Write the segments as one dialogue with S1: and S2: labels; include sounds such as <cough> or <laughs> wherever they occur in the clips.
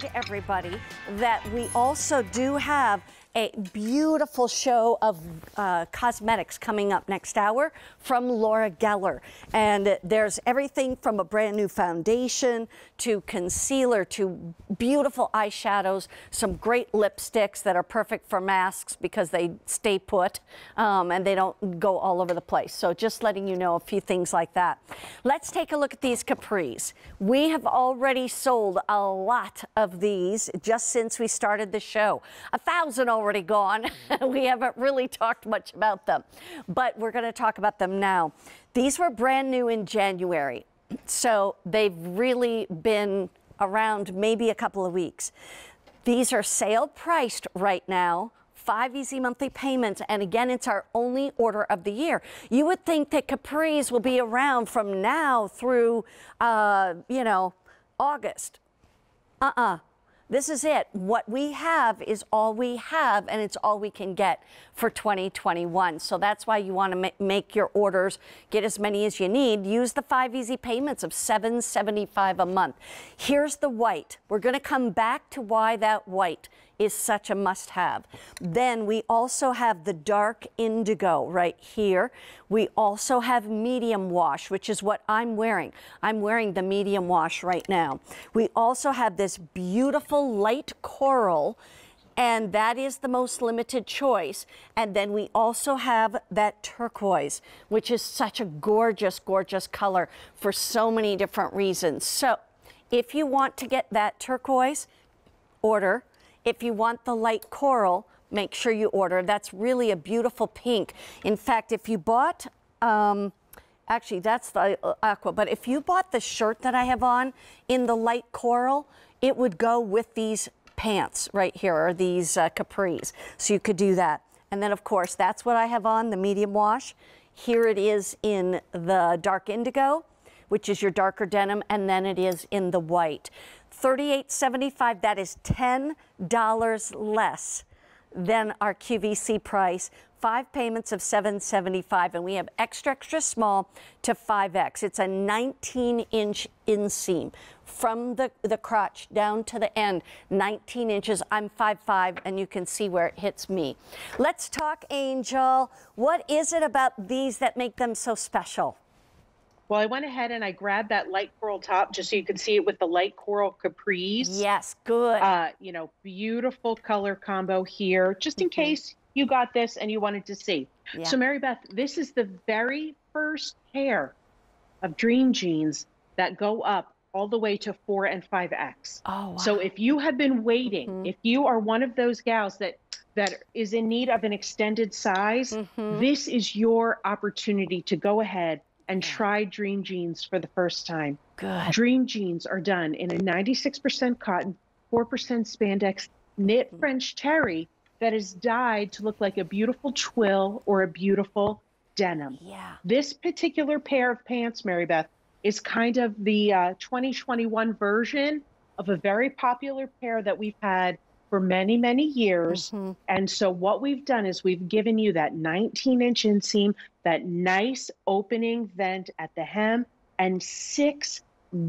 S1: to everybody that we also do have a beautiful show of uh, cosmetics coming up next hour from Laura Geller. And there's everything from a brand new foundation to concealer to beautiful eyeshadows, some great lipsticks that are perfect for masks because they stay put um, and they don't go all over the place. So just letting you know a few things like that. Let's take a look at these capris. We have already sold a lot of these just since we started the show. A thousand already already gone. <laughs> we haven't really talked much about them, but we're going to talk about them now. These were brand new in January, so they've really been around maybe a couple of weeks. These are sale priced right now five easy monthly payments. And again, it's our only order of the year. You would think that capris will be around from now through, uh, you know, August. Uh-uh. This is it. What we have is all we have, and it's all we can get for 2021. So that's why you want to make your orders, get as many as you need. Use the five easy payments of 775 a month. Here's the white. We're going to come back to why that white is such a must have. Then we also have the dark indigo right here. We also have medium wash, which is what I'm wearing. I'm wearing the medium wash right now. We also have this beautiful beautiful light coral and that is the most limited choice. And then we also have that turquoise, which is such a gorgeous, gorgeous color for so many different reasons. So if you want to get that turquoise, order. If you want the light coral, make sure you order. That's really a beautiful pink. In fact, if you bought, um, actually that's the uh, aqua, but if you bought the shirt that I have on in the light coral, it would go with these pants right here, or these uh, capris. So you could do that. And then, of course, that's what I have on, the medium wash. Here it is in the dark indigo, which is your darker denim, and then it is in the white. $38.75, that is $10 less than our QVC price five payments of 775 and we have extra extra small to 5x it's a 19 inch inseam from the the crotch down to the end 19 inches i'm 5'5 and you can see where it hits me let's talk angel what is it about these that make them so special
S2: well, I went ahead and I grabbed that light coral top just so you can see it with the light coral capris. Yes, good. Uh, you know, beautiful color combo here, just in mm-hmm. case you got this and you wanted to see. Yeah. So, Mary Beth, this is the very first pair of dream jeans that go up all the way to 4 and 5x. Oh, wow. So if you have been waiting, mm-hmm. if you are one of those gals that that is in need of an extended size, mm-hmm. this is your opportunity to go ahead and try Dream Jeans for the first time. Good. Dream Jeans are done in a 96% cotton, 4% spandex knit mm-hmm. French terry that is dyed to look like a beautiful twill or a beautiful denim. Yeah. This particular pair of pants, Mary Beth, is kind of the uh, 2021 version of a very popular pair that we've had for many, many years. Mm-hmm. And so, what we've done is we've given you that 19 inch inseam, that nice opening vent at the hem, and six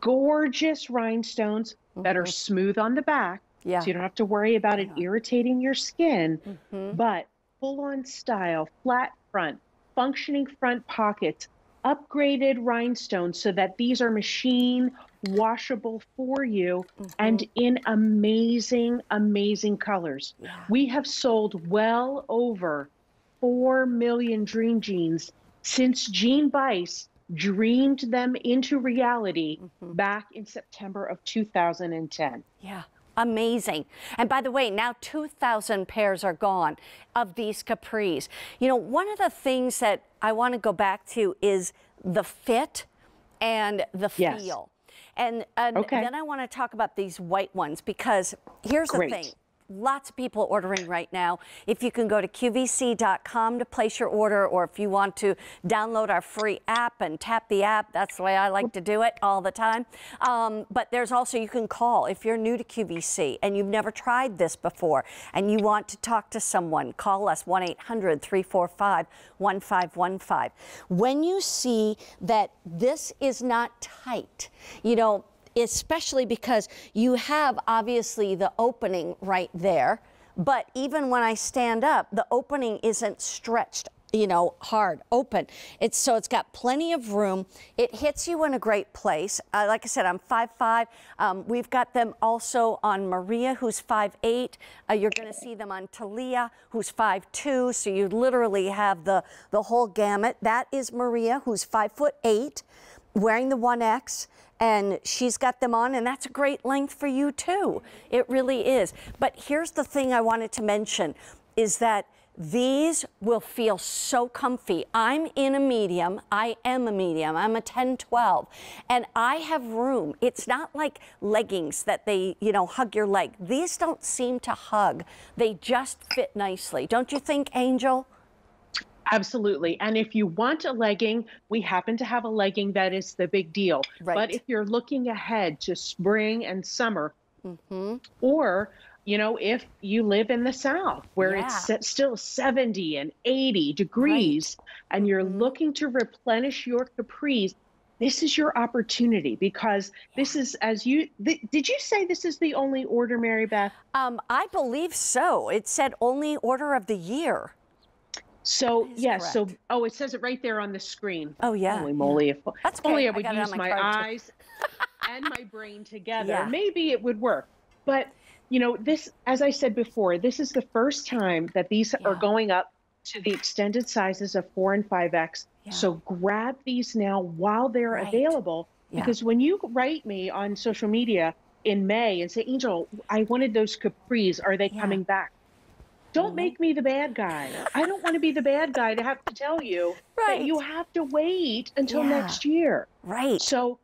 S2: gorgeous rhinestones mm-hmm. that are mm-hmm. smooth on the back yeah. So you don't have to worry about it yeah. irritating your skin, mm-hmm. but full on style, flat front, functioning front pockets, upgraded rhinestones so that these are machine washable for you mm-hmm. and in amazing, amazing colors. Yeah. We have sold well over 4 million dream jeans since Jean Bice dreamed them into reality mm-hmm. back in September of 2010.
S1: Yeah amazing. And by the way, now 2,000 pairs are gone of these capris. You know, one of the things that I want to go back to is the fit and the yes. feel. And, and okay. then I want to talk about these white ones because here's Great. the thing lots of people ordering right now. If you can go to QVC.com to place your order, or if you want to download our free app and tap the app, that's the way I like to do it all the time. Um, but there's also, you can call if you're new to QVC and you've never tried this before and you want to talk to someone, call us 1 800 345 1515. When you see that this is not tight, you know, especially because you have obviously the opening right there. But even when I stand up, the opening isn't stretched you know, hard, open. It's so it's got plenty of room. It hits you in a great place. Uh, like I said, I'm 5'5". Um, we've got them also on Maria, who's 5'8". Uh, you're going to see them on Talia, who's 5'2". So you literally have the, the whole gamut. That is Maria, who's 5'8" wearing the 1X and she's got them on and that's a great length for you too. It really is. But here's the thing I wanted to mention is that these will feel so comfy. I'm in a medium. I am a medium. I'm a 10, 12. And I have room. It's not like leggings that they, you know, hug your
S2: leg. These don't seem to hug. They just fit nicely. Don't you think, Angel? Absolutely. And if you want a legging, we happen to have a legging that is the big deal. Right. But if you're looking ahead to spring and summer, mm-hmm. or you know, if you live in the South where yeah. it's still 70 and 80 degrees right. and you're mm-hmm. looking to replenish your capris, this is your opportunity because this is as you th- did you say this is the only order mary beth um, i believe so it said only order of the year so yes, yeah, so oh, it says it right there on the screen. Oh yeah. Holy moly! If That's only I would I use my, my eyes and my brain together, yeah. maybe it would work. But you know, this, as I said before, this is the first time that these yeah. are going up to the extended sizes of four and five X. Yeah. So grab these now while they're right. available, because when you write me on social media in May and say, Angel, I wanted those capris. Are they coming back? Don't make me the bad guy. I don't want to be the bad guy to have to tell you right. that you have to wait until yeah. next year. Right. So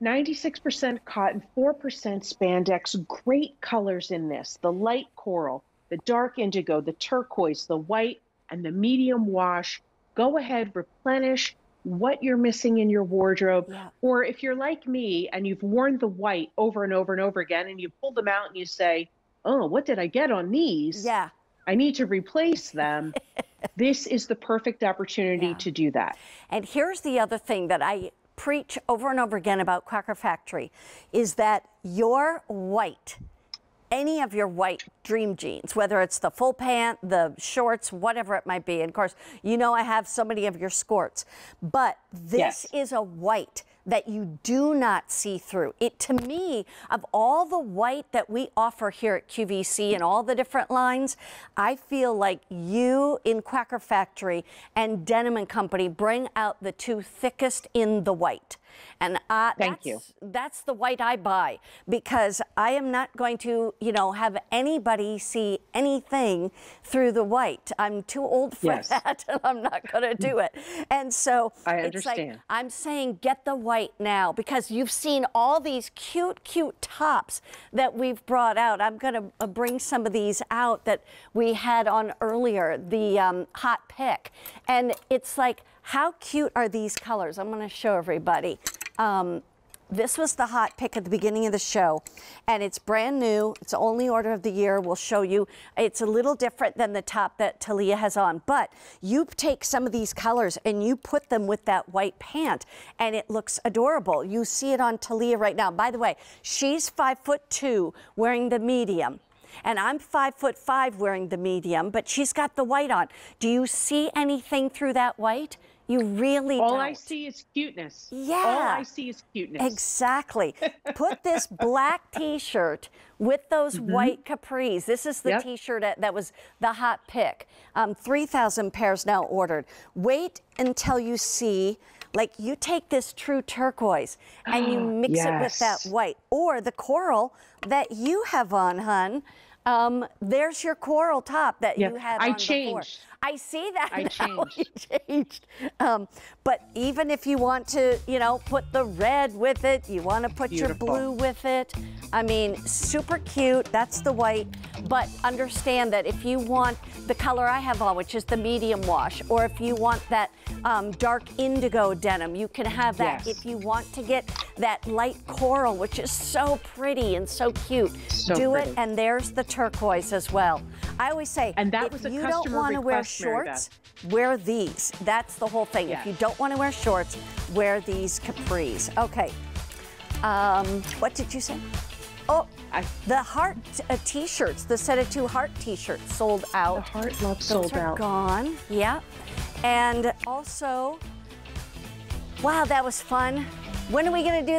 S2: 96% cotton, 4% spandex, great colors in this the light coral, the dark indigo, the turquoise, the white, and the medium wash. Go ahead, replenish what you're missing in your wardrobe. Yeah. Or if you're like me and you've worn the white over and over and over again and you pull them out and you say, oh, what did I get on these? Yeah. I need to replace them. <laughs> this is the perfect opportunity yeah. to do that. And here's the other thing that I
S1: preach over and over again about Quaker Factory is that your white, any of your white dream jeans, whether it's the full pant, the shorts, whatever it might be. And of course, you know I have so many of your skirts, but this yes. is a white that you do not see through. It to me, of all the white that we offer here at QVC and all the different lines, I feel like you in Quacker Factory and Denim and Company bring out the two thickest in the white. And I, Thank that's, you. that's the white I buy because I am not going to, you know, have anybody see anything through the white. I'm too old for yes. <laughs> that and I'm not going to mm. do it. And so I understand. Like I'm saying get the white now because you've seen all these cute, cute tops that we've brought out. I'm going to uh, bring some of these out that we had on earlier, the um, hot pick. And it's like, how cute are these colors? I'm going to show everybody. Um, this was the hot pick at the beginning of the show, and it's brand new. It's the only order of the year. We'll show you. It's a little different than the top that Talia has on, but you take some of these colors and you put them with that white pant, and it looks adorable. You see it on Talia right now. By the way, she's five foot two, wearing the medium and I'm five foot five wearing the medium, but she's got the white on. Do you see anything through that white? You really All don't. I
S2: see is cuteness. Yeah. All I see is cuteness.
S1: Exactly. <laughs> Put this black t-shirt with those mm -hmm. white capris. This is the yep. t-shirt that, that was the hot pick. Um, 3,000 pairs now ordered. Wait until you see like you take this true turquoise and you <gasps> mix yes. it with that white or the coral that you have on, hun. Um, there's your coral top that yeah. you had. I changed. Before. I see that. I <laughs> changed. changed. Um, but even if you want to, you know, put the red with it, you want to put Beautiful. your blue with it. I mean, super cute. That's the white. But understand that if you want the color I have on, which is the medium wash, or if you want that um, dark indigo denim, you can have that. Yes. If you want to get that light coral, which is so pretty and so cute, so do pretty. it. And there's the turquoise as well. I always say, and that if was a you don't want to wear shorts, wear these. That's the whole thing. If you don't want to wear shorts, wear these capris. Okay. Um, what did you say? Oh, I, the heart uh, t-shirts, the set of two heart t-shirts sold out. The heart love sold out. gone. Yeah. And also, wow, that was fun. When are we going to do